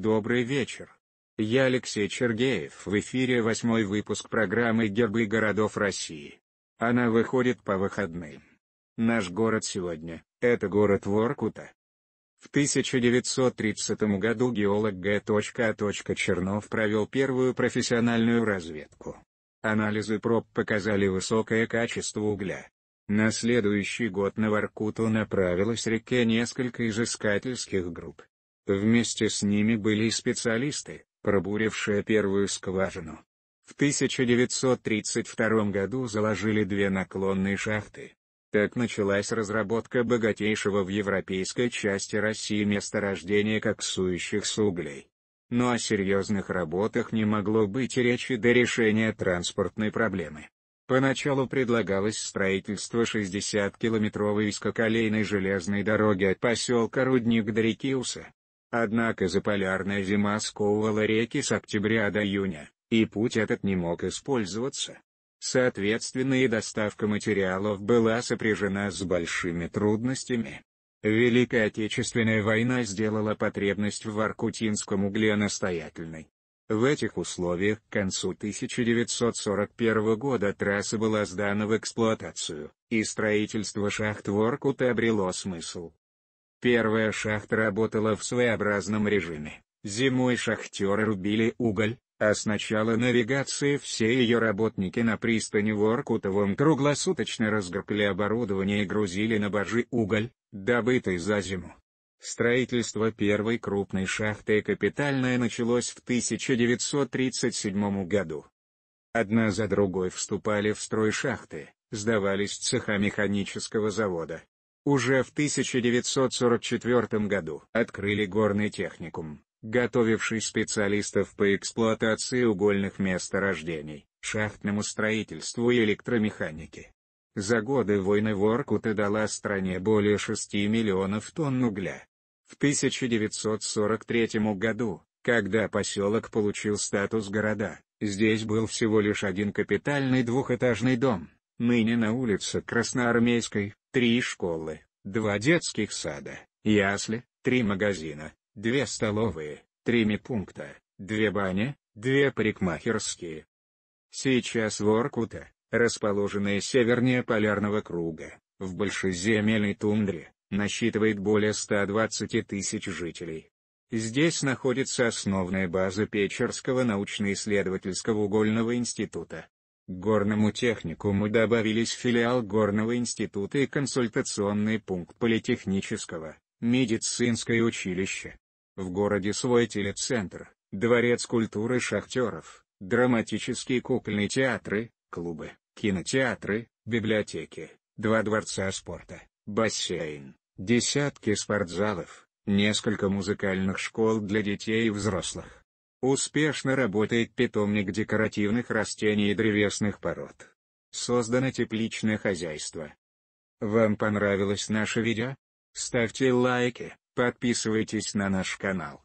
Добрый вечер. Я Алексей Чергеев в эфире восьмой выпуск программы «Гербы городов России». Она выходит по выходным. Наш город сегодня – это город Воркута. В 1930 году геолог Г. А. Чернов провел первую профессиональную разведку. Анализы проб показали высокое качество угля. На следующий год на Воркуту направилось реке несколько изыскательских групп. Вместе с ними были и специалисты, пробурившие первую скважину. В 1932 году заложили две наклонные шахты. Так началась разработка богатейшего в европейской части России месторождения коксующих с углей. Но о серьезных работах не могло быть речи до решения транспортной проблемы. Поначалу предлагалось строительство 60-километровой вискоколейной железной дороги от поселка Рудник до реки Уса, Однако заполярная зима сковывала реки с октября до июня, и путь этот не мог использоваться. Соответственно и доставка материалов была сопряжена с большими трудностями. Великая Отечественная война сделала потребность в Аркутинском угле настоятельной. В этих условиях к концу 1941 года трасса была сдана в эксплуатацию, и строительство шахт в Воркута обрело смысл. Первая шахта работала в своеобразном режиме. Зимой шахтеры рубили уголь, а с начала навигации все ее работники на пристани в Оркутовом круглосуточно разграбили оборудование и грузили на божи уголь, добытый за зиму. Строительство первой крупной шахты капитальное началось в 1937 году. Одна за другой вступали в строй шахты, сдавались цеха механического завода, уже в 1944 году открыли горный техникум, готовивший специалистов по эксплуатации угольных месторождений, шахтному строительству и электромеханике. За годы войны Воркута дала стране более 6 миллионов тонн угля. В 1943 году, когда поселок получил статус города, здесь был всего лишь один капитальный двухэтажный дом, ныне на улице Красноармейской, три школы, два детских сада, ясли, три магазина, две столовые, три медпункта, две бани, две парикмахерские. Сейчас Воркута, расположенная севернее полярного круга, в большеземельной тундре, насчитывает более 120 тысяч жителей. Здесь находится основная база Печерского научно-исследовательского угольного института, к горному техникуму добавились филиал Горного института и консультационный пункт политехнического, медицинское училище. В городе свой телецентр, дворец культуры шахтеров, драматические кукольные театры, клубы, кинотеатры, библиотеки, два дворца спорта, бассейн, десятки спортзалов, несколько музыкальных школ для детей и взрослых. Успешно работает питомник декоративных растений и древесных пород. Создано тепличное хозяйство. Вам понравилось наше видео? Ставьте лайки, подписывайтесь на наш канал.